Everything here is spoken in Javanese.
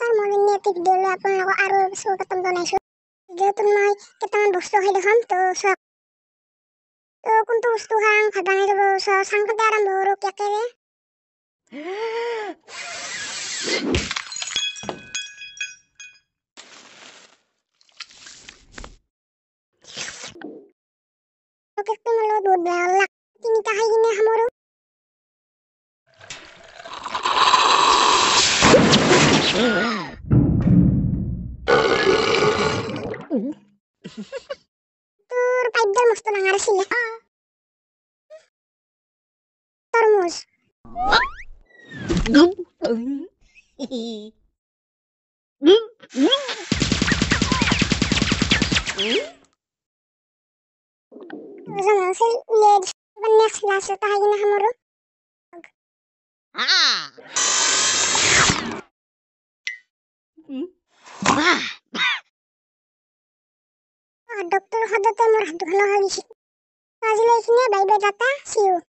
Kar molen ne tik delu apun lagu aru su ketem to naisu. Jatun moi ketangan bostu hai deham tuh. sak. To kuntu bostu hang kadang itu bosa sangkut daram boruk ya kere. Oke, kita mau lo dua belak. Ini kahai ini hamoru. তোর পাইদার মস্ত নাঙ্গার ছিল তরমুজ Ah! ah. Doctor সদতে মোৰ হাত ভাল হৈ গৈছিল আজিলৈ এইখিনিয়ে বাই বাই টাটা চিঅ'